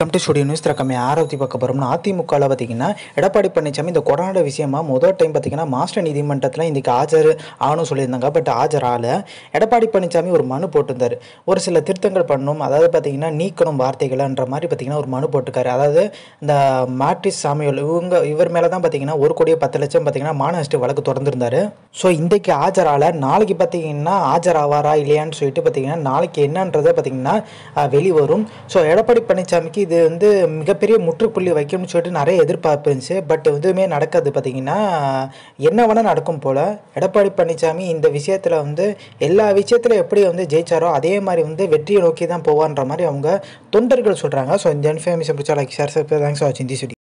come to studio news திறக்கமே ஆரோத்தி பார்க்க போகிறோம்னா அதிமுகவில் பார்த்தீங்கன்னா எடப்பாடி பழனிசாமி இந்த கொரோனா விஷயமா முதல் டைம் பார்த்தீங்கன்னா மாஸ்டர் நீதிமன்றத்தில் இன்றைக்கு ஆஜர் ஆகணும் சொல்லியிருந்தாங்க பட் ஆஜர் ஆகல எடப்பாடி பழனிசாமி ஒரு மனு போட்டிருந்தார் ஒரு சில திருத்தங்கள் பண்ணணும் அதாவது பார்த்தீங்கன்னா நீக்கணும் வார்த்தைகள்ன்ற மாதிரி பார்த்தீங்கன்னா ஒரு மனு போட்டிருக்காரு அதாவது இந்த மாட்ரிஸ் சாமியோல் இவங்க இவர் மேலே தான் பார்த்தீங்கன்னா ஒரு கோடியே பத்து லட்சம் பார்த்தீங்கன்னா மானஸ்ட்டு வழக்கு தொடர்ந்துருந்தார் ஸோ இன்றைக்கு ஆஜர் ஆகல நாளைக்கு பார்த்தீங்கன்னா ஆஜர் ஆவாரா இல்லையான்னு சொல்லிட்டு பார்த்தீங்கன்னா நாளைக்கு என்னன்றதை பார்த்தீங்கன்னா வெளிவரும் ஸோ எடப்பாடி பழனிசாமிக்கு இது வந்து மிகப்பெரிய முற்றுப்புள்ளி வைக்கும்னு சொல்லிட்டு நிறைய எதிர்பார்ப்பு இருந்துச்சு பட் எதுவுமே நடக்காது பார்த்தீங்கன்னா என்ன வேணால் நடக்கும் போல் எடப்பாடி பழனிசாமி இந்த விஷயத்தில் வந்து எல்லா விஷயத்தில் எப்படி வந்து ஜெயிச்சாரோ அதே மாதிரி வந்து வெற்றியை நோக்கி தான் போவான்ற மாதிரி அவங்க தொண்டர்கள் சொல்கிறாங்க ஸோ இந்த இன்ஃபர்மேஷன் பிடிச்சா like share sir thanks for வாட்சிங் சுடி